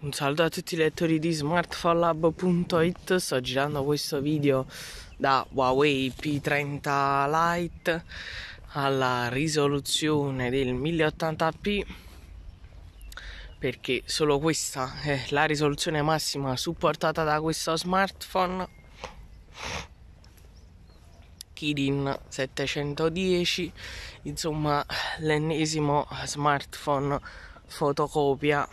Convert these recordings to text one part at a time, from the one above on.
Un saluto a tutti i lettori di smartphonelab.it Sto girando questo video da Huawei P30 Lite alla risoluzione del 1080p perché solo questa è la risoluzione massima supportata da questo smartphone Kirin 710 insomma l'ennesimo smartphone fotocopia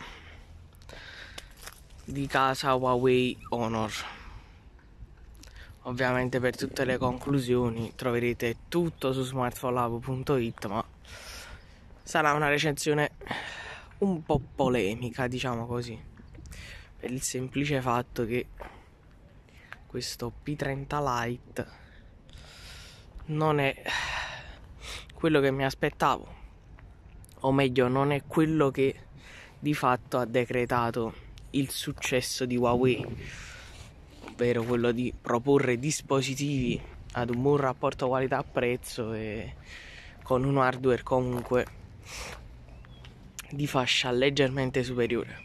di casa Huawei Honor. Ovviamente per tutte le conclusioni troverete tutto su smartphonelab.it, ma sarà una recensione un po' polemica, diciamo così, per il semplice fatto che questo P30 Lite non è quello che mi aspettavo, o meglio non è quello che di fatto ha decretato il successo di Huawei, ovvero quello di proporre dispositivi ad un buon rapporto qualità-prezzo e con un hardware comunque di fascia leggermente superiore.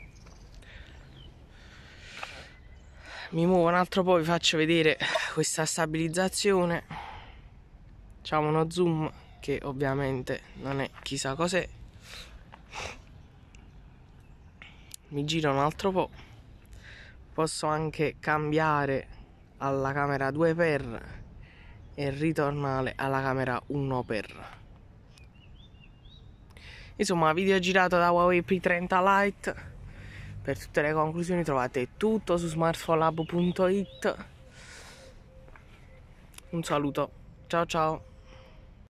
Mi muovo un altro po', vi faccio vedere questa stabilizzazione. Facciamo uno zoom che ovviamente non è chissà cos'è mi giro un altro po' posso anche cambiare alla camera 2x e ritornare alla camera 1x insomma video girato da Huawei P30 Lite per tutte le conclusioni trovate tutto su smartphonelab.it un saluto ciao ciao